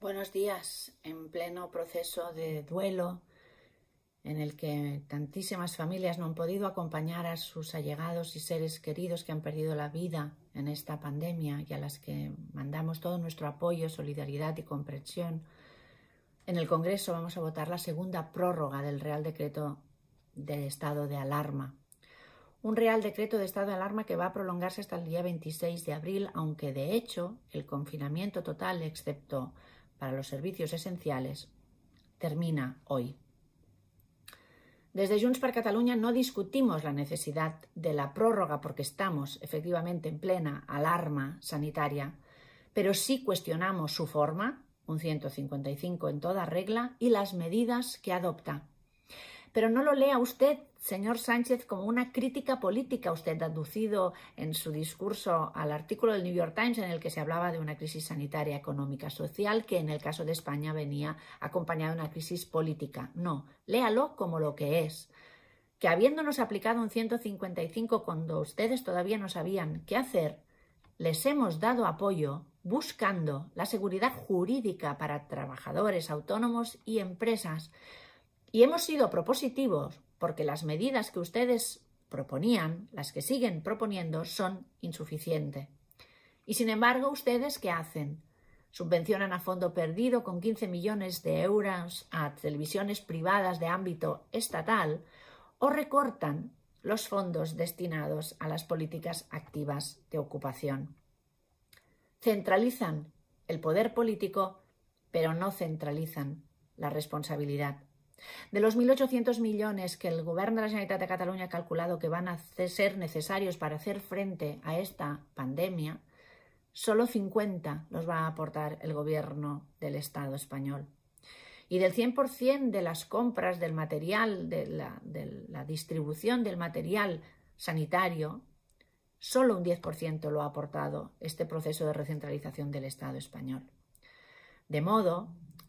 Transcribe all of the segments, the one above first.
Buenos días, en pleno proceso de duelo en el que tantísimas familias no han podido acompañar a sus allegados y seres queridos que han perdido la vida en esta pandemia y a las que mandamos todo nuestro apoyo, solidaridad y comprensión. En el Congreso vamos a votar la segunda prórroga del Real Decreto de Estado de Alarma. Un Real Decreto de Estado de Alarma que va a prolongarse hasta el día 26 de abril, aunque de hecho el confinamiento total, excepto para los servicios esenciales termina hoy. Desde Junts per Catalunya no discutimos la necesidad de la prórroga porque estamos efectivamente en plena alarma sanitaria, pero sí cuestionamos su forma, un 155 en toda regla, y las medidas que adopta. Pero no lo lea usted, señor Sánchez, como una crítica política. Usted ha aducido en su discurso al artículo del New York Times en el que se hablaba de una crisis sanitaria, económica, social, que en el caso de España venía acompañada de una crisis política. No, léalo como lo que es que habiéndonos aplicado un 155 cuando ustedes todavía no sabían qué hacer, les hemos dado apoyo buscando la seguridad jurídica para trabajadores, autónomos y empresas, y hemos sido propositivos porque las medidas que ustedes proponían, las que siguen proponiendo, son insuficientes. Y sin embargo, ¿ustedes qué hacen? Subvencionan a fondo perdido con 15 millones de euros a televisiones privadas de ámbito estatal o recortan los fondos destinados a las políticas activas de ocupación. Centralizan el poder político, pero no centralizan la responsabilidad. De los 1.800 millones que el Gobierno de la Generalitat de Cataluña ha calculado que van a ser necesarios para hacer frente a esta pandemia, solo 50 los va a aportar el Gobierno del Estado español. Y del 100% de las compras del material, de la, distribución del material sanitario, solo un 10% lo ha aportado este proceso de recentralización del Estado español. De modo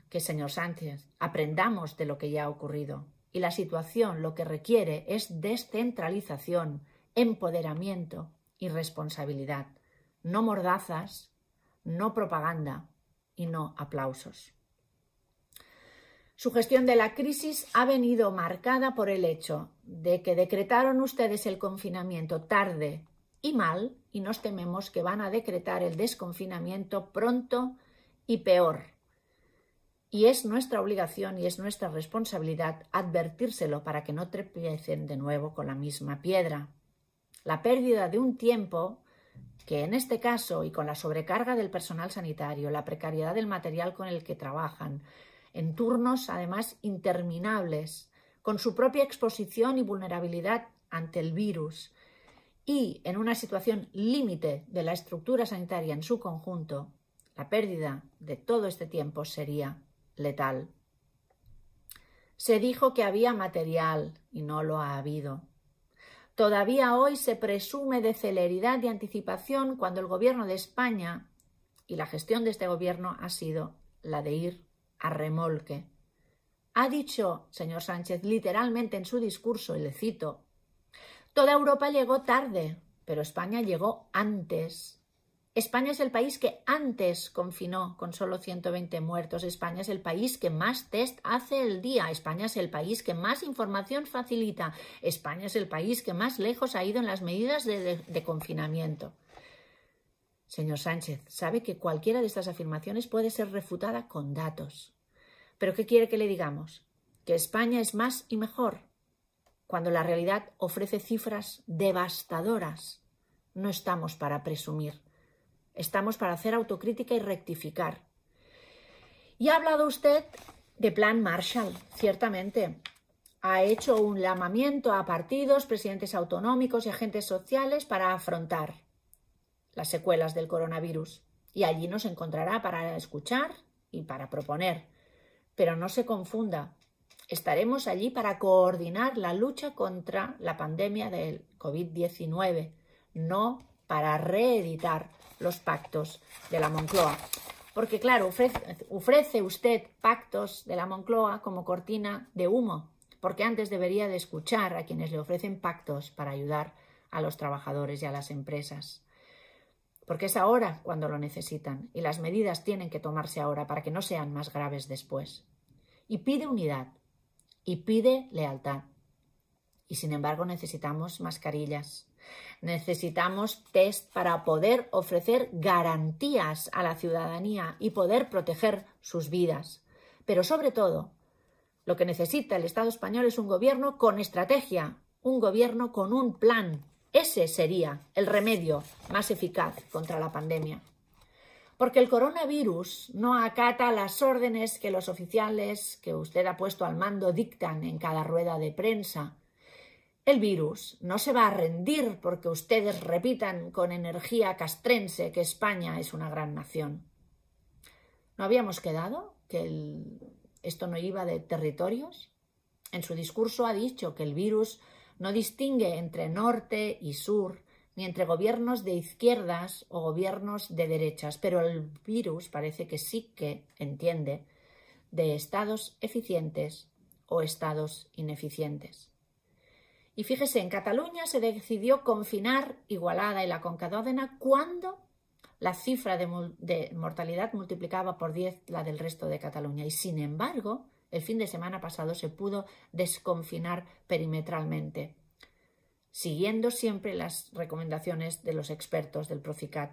que, señor Sánchez, aprendamos de lo que ya ha ocurrido. Y la situación lo que requiere es descentralización, empoderamiento y responsabilidad. No mordazas, no propaganda y no aplausos. Su gestión de la crisis ha venido marcada por el hecho de que decretaron ustedes el confinamiento tarde y mal y nos tememos que van a decretar el desconfinamiento pronto y peor y es nuestra obligación y es nuestra responsabilidad advertírselo para que no trepiecen de nuevo con la misma piedra. La pérdida de un tiempo que en este caso y con la sobrecarga del personal sanitario, la precariedad del material con el que trabajan, en turnos además interminables, con su propia exposición y vulnerabilidad ante el virus, y en una situación límite de la estructura sanitaria en su conjunto, la pérdida de todo este tiempo sería letal. Se dijo que había material y no lo ha habido. Todavía hoy se presume de celeridad y anticipación cuando el gobierno de España y la gestión de este gobierno ha sido la de ir a remolque. Ha dicho, señor Sánchez, literalmente en su discurso, y le cito, Toda Europa llegó tarde, pero España llegó antes España es el país que antes confinó con solo 120 muertos. España es el país que más test hace el día. España es el país que más información facilita. España es el país que más lejos ha ido en las medidas de, de confinamiento. Señor Sánchez, sabe que cualquiera de estas afirmaciones puede ser refutada con datos. Pero ¿qué quiere que le digamos? Que España es más y mejor, cuando la realidad ofrece cifras devastadoras. No estamos para presumir. Estamos para hacer autocrítica y rectificar. Y ha hablado usted de plan Marshall, ciertamente. Ha hecho un llamamiento a partidos, presidentes autonómicos y agentes sociales para afrontar las secuelas del coronavirus. Y allí nos encontrará para escuchar y para proponer. Pero no se confunda, estaremos allí para coordinar la lucha contra la pandemia del COVID-19, no para reeditar los pactos de la Moncloa. Porque claro, ofrece, usted pactos de la Moncloa como cortina de humo, porque antes debería de escuchar a quienes le ofrecen pactos para ayudar a los trabajadores y a las empresas. Porque es ahora cuando lo necesitan y las medidas tienen que tomarse ahora para que no sean más graves después. Y pide unidad y pide lealtad. Y sin embargo necesitamos mascarillas, Necesitamos test para poder ofrecer garantías a la ciudadanía y poder proteger sus vidas. Pero sobre todo, lo que necesita el Estado español es un gobierno con estrategia, un gobierno con un plan. Ese sería el remedio más eficaz contra la pandemia. Porque el coronavirus no acata las órdenes que los oficiales que usted ha puesto al mando dictan en cada rueda de prensa el virus no se va a rendir porque ustedes repitan con energía castrense que España es una gran nación. ¿No habíamos quedado que esto no iba de territorios? En su discurso ha dicho que el virus no distingue entre norte y sur, ni entre gobiernos de izquierdas o gobiernos de derechas, pero el virus parece que sí que entiende de estados eficientes o estados ineficientes. Y fíjese, en Cataluña se decidió confinar Igualada y la Concadódena cuando la cifra de, de, mortalidad multiplicaba por 10 la del resto de Cataluña. Y sin embargo, el fin de semana pasado se pudo desconfinar perimetralmente, siguiendo siempre las recomendaciones de los expertos del Proficat.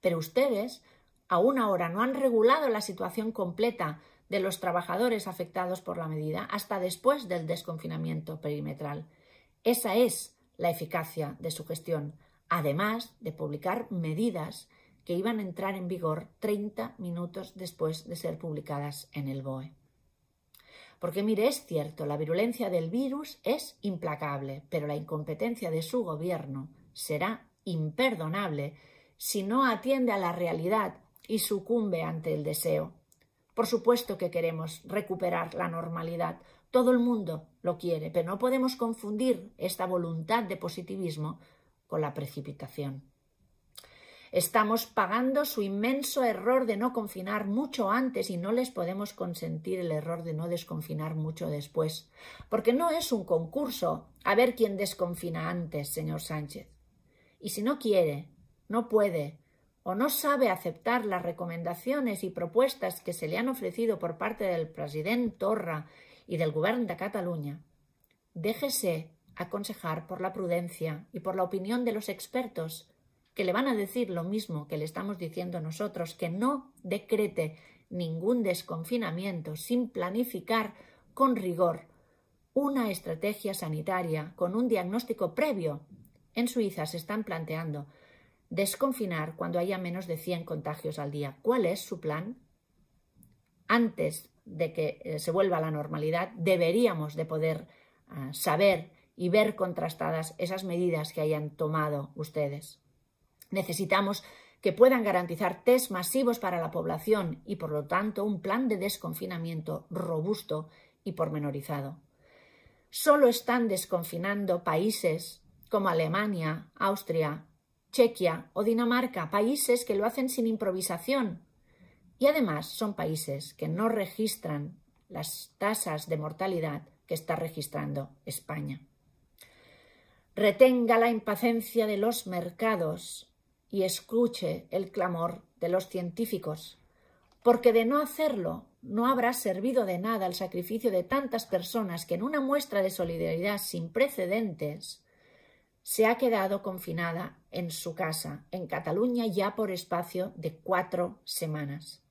Pero ustedes aún ahora no han regulado la situación completa de los trabajadores afectados por la medida hasta después del desconfinamiento perimetral. Esa es la eficacia de su gestión, además de publicar medidas que iban a entrar en vigor 30 minutos después de ser publicadas en el BOE. Porque mire, es cierto, la virulencia del virus es implacable, pero la incompetencia de su gobierno será imperdonable si no atiende a la realidad y sucumbe ante el deseo. Por supuesto que queremos recuperar la normalidad. Todo el mundo lo quiere, pero no podemos confundir esta voluntad de positivismo con la precipitación. Estamos pagando su inmenso error de no confinar mucho antes y no les podemos consentir el error de no desconfinar mucho después, porque no es un concurso a ver quién desconfina antes, señor Sánchez. Y si no quiere, no puede o no sabe aceptar las recomendaciones y propuestas que se le han ofrecido por parte del presidente Torra y del Gobierno de Cataluña, déjese aconsejar por la prudencia y por la opinión de los expertos, que le van a decir lo mismo que le estamos diciendo nosotros, que no decrete ningún desconfinamiento sin planificar con rigor una estrategia sanitaria con un diagnóstico previo. En Suiza se están planteando Desconfinar cuando haya menos de 100 contagios al día. ¿Cuál es su plan? Antes de que eh, se vuelva a la normalidad, deberíamos de poder ah, saber y ver contrastadas esas medidas que hayan tomado ustedes. Necesitamos que puedan garantizar test masivos para la población y, por lo tanto, un plan de desconfinamiento robusto y pormenorizado. Solo están desconfinando países como Alemania, Austria, Chequia o Dinamarca, países que lo hacen sin improvisación. Y además son países que no registran las tasas de mortalidad que está registrando España. Retenga la impaciencia de los mercados y escuche el clamor de los científicos, porque de no hacerlo no habrá servido de nada el sacrificio de tantas personas que en una muestra de solidaridad sin precedentes se ha quedado confinada en su casa, en Cataluña, ya por espacio de cuatro semanas.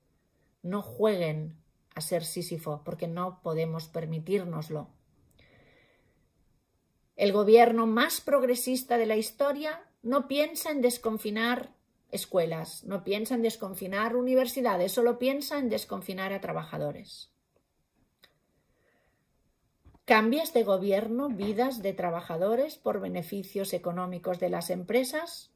No jueguen a ser Sísifo, porque no podemos permitírnoslo. El gobierno más progresista de la historia no piensa en desconfinar escuelas, no piensa en desconfinar universidades, solo piensa en desconfinar a trabajadores. ¿Cambias de gobierno, vidas de trabajadores por beneficios económicos de las empresas?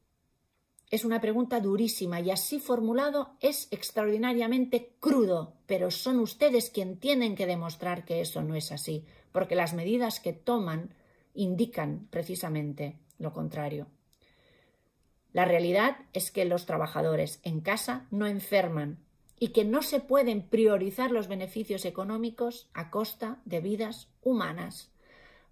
Es una pregunta durísima y así formulado es extraordinariamente crudo, pero son ustedes quienes tienen que demostrar que eso no es así, porque las medidas que toman indican precisamente lo contrario. La realidad es que los trabajadores en casa no enferman, y que no se pueden priorizar los beneficios económicos a costa de vidas humanas.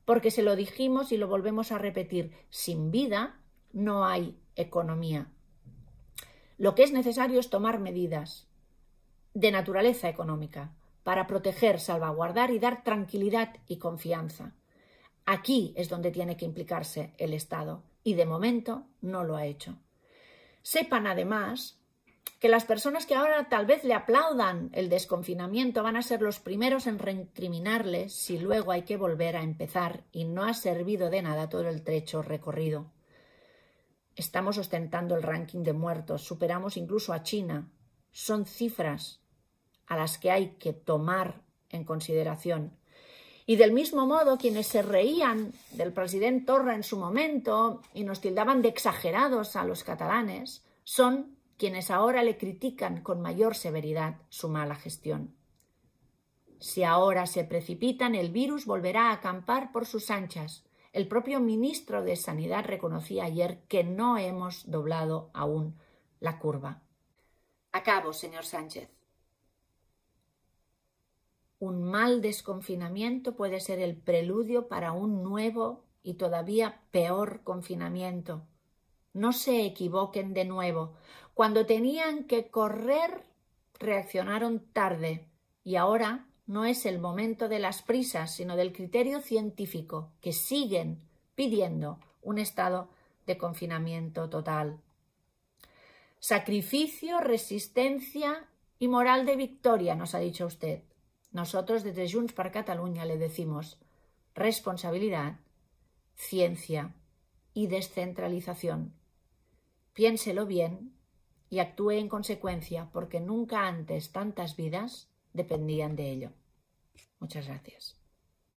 Porque se lo dijimos y lo volvemos a repetir, sin vida no hay economía. Lo que es necesario es tomar medidas de naturaleza económica para proteger, salvaguardar y dar tranquilidad y confianza. Aquí es donde tiene que implicarse el Estado y de momento no lo ha hecho. Sepan además que las personas que ahora tal vez le aplaudan el desconfinamiento van a ser los primeros en recriminarle si luego hay que volver a empezar y no ha servido de nada todo el trecho recorrido. Estamos ostentando el ranking de muertos, superamos incluso a China. Son cifras a las que hay que tomar en consideración. Y del mismo modo, quienes se reían del presidente Torra en su momento y nos tildaban de exagerados a los catalanes, son quienes ahora le critican con mayor severidad su mala gestión. Si ahora se precipitan, el virus volverá a acampar por sus anchas. El propio ministro de Sanidad reconocía ayer que no hemos doblado aún la curva. Acabo, señor Sánchez. Un mal desconfinamiento puede ser el preludio para un nuevo y todavía peor confinamiento. No se equivoquen de nuevo. Cuando tenían que correr, reaccionaron tarde y ahora no es el momento de las prisas, sino del criterio científico, que siguen pidiendo un estado de confinamiento total. Sacrificio, resistencia y moral de victoria, nos ha dicho usted. Nosotros desde Junts para Cataluña le decimos responsabilidad, ciencia y descentralización. Piénselo bien y actúe en consecuencia, porque nunca antes tantas vidas dependían de ello. Muchas gracias.